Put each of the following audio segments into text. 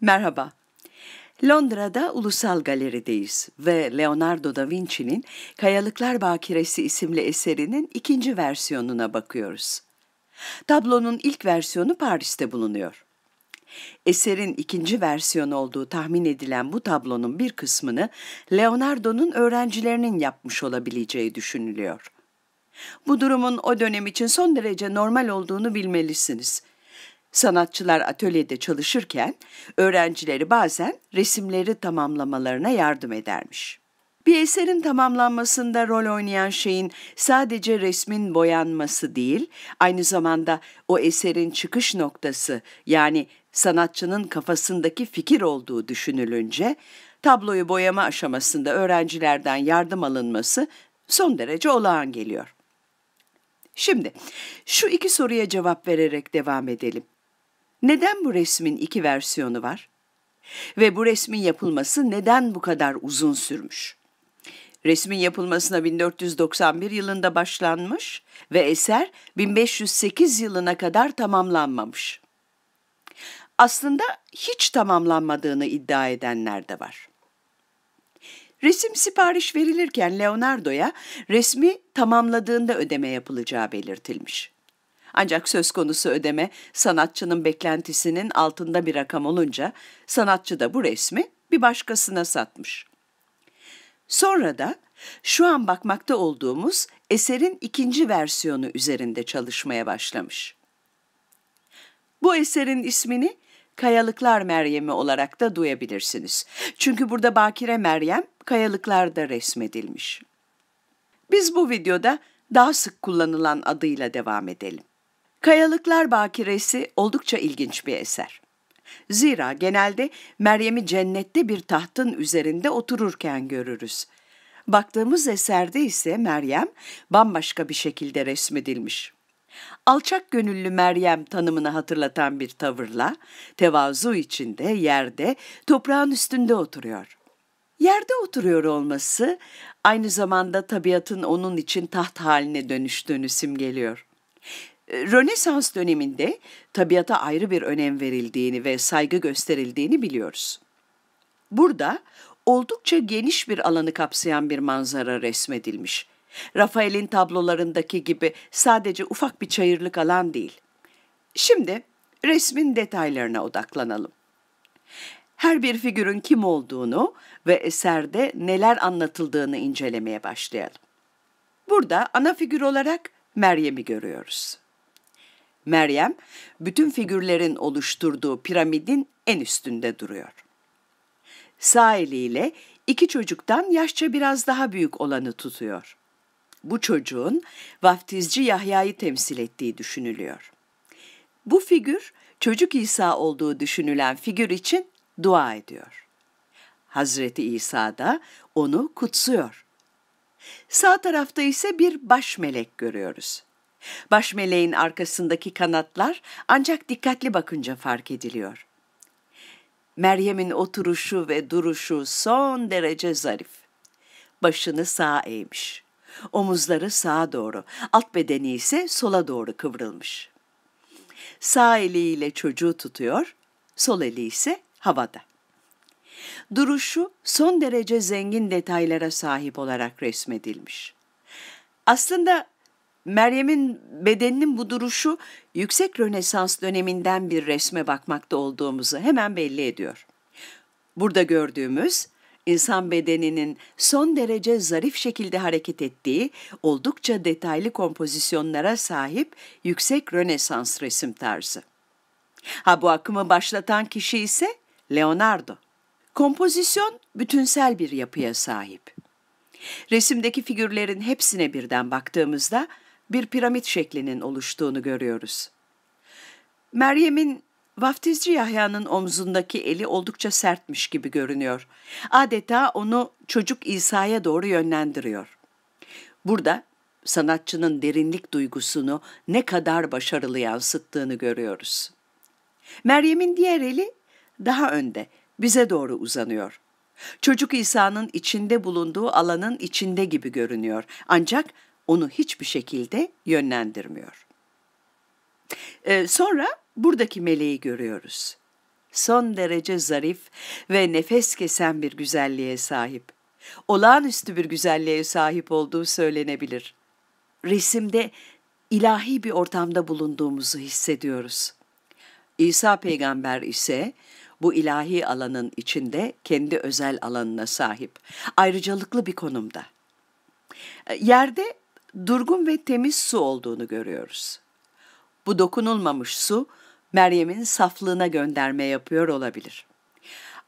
Merhaba. Londra'da Ulusal Galeri'deyiz ve Leonardo da Vinci'nin Kayalıklar Bakiresi isimli eserinin ikinci versiyonuna bakıyoruz. Tablonun ilk versiyonu Paris'te bulunuyor. Eserin ikinci versiyon olduğu tahmin edilen bu tablonun bir kısmını Leonardo'nun öğrencilerinin yapmış olabileceği düşünülüyor. Bu durumun o dönem için son derece normal olduğunu bilmelisiniz.'' Sanatçılar atölyede çalışırken öğrencileri bazen resimleri tamamlamalarına yardım edermiş. Bir eserin tamamlanmasında rol oynayan şeyin sadece resmin boyanması değil, aynı zamanda o eserin çıkış noktası yani sanatçının kafasındaki fikir olduğu düşünülünce tabloyu boyama aşamasında öğrencilerden yardım alınması son derece olağan geliyor. Şimdi şu iki soruya cevap vererek devam edelim. Neden bu resmin iki versiyonu var? Ve bu resmin yapılması neden bu kadar uzun sürmüş? Resmin yapılmasına 1491 yılında başlanmış ve eser 1508 yılına kadar tamamlanmamış. Aslında hiç tamamlanmadığını iddia edenler de var. Resim sipariş verilirken Leonardo'ya resmi tamamladığında ödeme yapılacağı belirtilmiş. Ancak söz konusu ödeme sanatçının beklentisinin altında bir rakam olunca sanatçı da bu resmi bir başkasına satmış. Sonra da şu an bakmakta olduğumuz eserin ikinci versiyonu üzerinde çalışmaya başlamış. Bu eserin ismini Kayalıklar Meryem'i olarak da duyabilirsiniz. Çünkü burada Bakire Meryem kayalıklarda resmedilmiş. Biz bu videoda daha sık kullanılan adıyla devam edelim. Kayalıklar Bakiresi oldukça ilginç bir eser. Zira genelde Meryem'i cennette bir tahtın üzerinde otururken görürüz. Baktığımız eserde ise Meryem bambaşka bir şekilde resmedilmiş. Alçak gönüllü Meryem tanımını hatırlatan bir tavırla tevazu içinde yerde toprağın üstünde oturuyor. Yerde oturuyor olması aynı zamanda tabiatın onun için taht haline dönüştüğünü simgeliyor. E, Rönesans döneminde tabiata ayrı bir önem verildiğini ve saygı gösterildiğini biliyoruz. Burada oldukça geniş bir alanı kapsayan bir manzara resmedilmiş. Rafael'in tablolarındaki gibi sadece ufak bir çayırlık alan değil. Şimdi resmin detaylarına odaklanalım. Her bir figürün kim olduğunu ve eserde neler anlatıldığını incelemeye başlayalım. Burada ana figür olarak Meryem'i görüyoruz. Meryem, bütün figürlerin oluşturduğu piramidin en üstünde duruyor. Sağ eliyle iki çocuktan yaşça biraz daha büyük olanı tutuyor. Bu çocuğun vaftizci Yahya'yı temsil ettiği düşünülüyor. Bu figür çocuk İsa olduğu düşünülen figür için dua ediyor. Hazreti İsa da onu kutsuyor. Sağ tarafta ise bir baş melek görüyoruz. Baş meleğin arkasındaki kanatlar ancak dikkatli bakınca fark ediliyor. Meryem'in oturuşu ve duruşu son derece zarif. Başını sağa eğmiş. Omuzları sağa doğru, alt bedeni ise sola doğru kıvrılmış. Sağ eliyle çocuğu tutuyor, sol eli ise havada. Duruşu son derece zengin detaylara sahip olarak resmedilmiş. Aslında Meryem'in bedeninin bu duruşu yüksek Rönesans döneminden bir resme bakmakta olduğumuzu hemen belli ediyor. Burada gördüğümüz insan bedeninin son derece zarif şekilde hareket ettiği, oldukça detaylı kompozisyonlara sahip yüksek Rönesans resim tarzı. Ha bu akımı başlatan kişi ise Leonardo. Kompozisyon bütünsel bir yapıya sahip. Resimdeki figürlerin hepsine birden baktığımızda bir piramit şeklinin oluştuğunu görüyoruz. Meryem'in vaftizci Yahya'nın omzundaki eli oldukça sertmiş gibi görünüyor. Adeta onu çocuk İsa'ya doğru yönlendiriyor. Burada sanatçının derinlik duygusunu ne kadar başarılı yansıttığını görüyoruz. Meryem'in diğer eli daha önde, bize doğru uzanıyor. Çocuk İsa'nın içinde bulunduğu alanın içinde gibi görünüyor. Ancak onu hiçbir şekilde yönlendirmiyor. Ee, sonra buradaki meleği görüyoruz. Son derece zarif ve nefes kesen bir güzelliğe sahip. Olağanüstü bir güzelliğe sahip olduğu söylenebilir. Resimde ilahi bir ortamda bulunduğumuzu hissediyoruz. İsa peygamber ise bu ilahi alanın içinde kendi özel alanına sahip, ayrıcalıklı bir konumda. Ee, yerde durgun ve temiz su olduğunu görüyoruz. Bu dokunulmamış su Meryem'in saflığına gönderme yapıyor olabilir.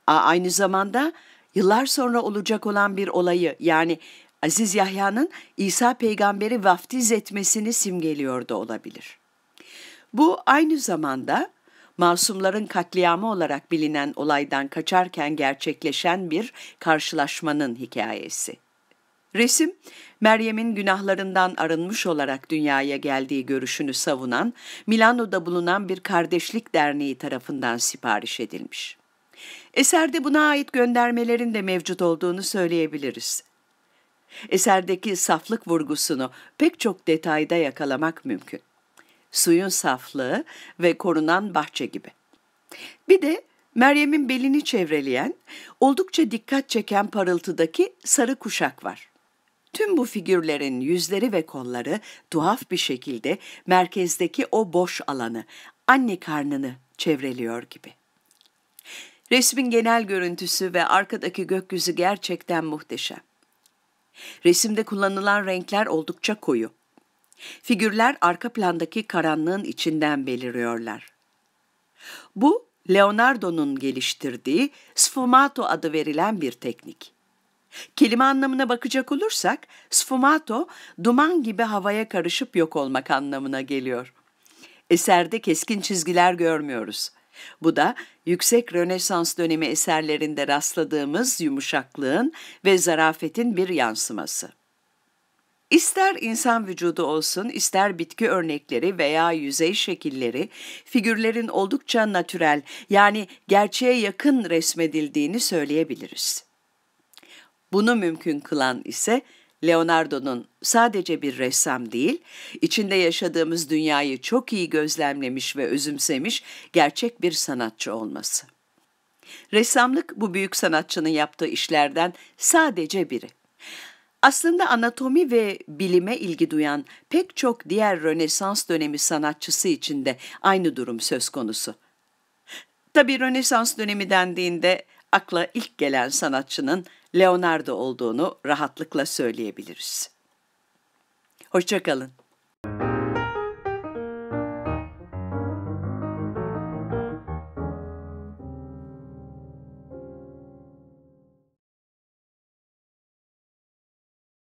aynı zamanda yıllar sonra olacak olan bir olayı yani Aziz Yahya'nın İsa peygamberi vaftiz etmesini simgeliyor da olabilir. Bu aynı zamanda masumların katliamı olarak bilinen olaydan kaçarken gerçekleşen bir karşılaşmanın hikayesi. Resim, Meryem'in günahlarından arınmış olarak dünyaya geldiği görüşünü savunan Milano'da bulunan bir kardeşlik derneği tarafından sipariş edilmiş. Eserde buna ait göndermelerin de mevcut olduğunu söyleyebiliriz. Eserdeki saflık vurgusunu pek çok detayda yakalamak mümkün. Suyun saflığı ve korunan bahçe gibi. Bir de Meryem'in belini çevreleyen, oldukça dikkat çeken parıltıdaki sarı kuşak var. Tüm bu figürlerin yüzleri ve kolları tuhaf bir şekilde merkezdeki o boş alanı, anne karnını çevreliyor gibi. Resmin genel görüntüsü ve arkadaki gökyüzü gerçekten muhteşem. Resimde kullanılan renkler oldukça koyu. Figürler arka plandaki karanlığın içinden beliriyorlar. Bu Leonardo'nun geliştirdiği sfumato adı verilen bir teknik. Kelime anlamına bakacak olursak sfumato duman gibi havaya karışıp yok olmak anlamına geliyor. Eserde keskin çizgiler görmüyoruz. Bu da yüksek Rönesans dönemi eserlerinde rastladığımız yumuşaklığın ve zarafetin bir yansıması. İster insan vücudu olsun, ister bitki örnekleri veya yüzey şekilleri, figürlerin oldukça natürel yani gerçeğe yakın resmedildiğini söyleyebiliriz. Bunu mümkün kılan ise Leonardo'nun sadece bir ressam değil, içinde yaşadığımız dünyayı çok iyi gözlemlemiş ve özümsemiş gerçek bir sanatçı olması. Ressamlık bu büyük sanatçının yaptığı işlerden sadece biri. Aslında anatomi ve bilime ilgi duyan pek çok diğer Rönesans dönemi sanatçısı için de aynı durum söz konusu. Tabi Rönesans dönemi dendiğinde akla ilk gelen sanatçının Leonardo olduğunu rahatlıkla söyleyebiliriz. Hoşçakalın.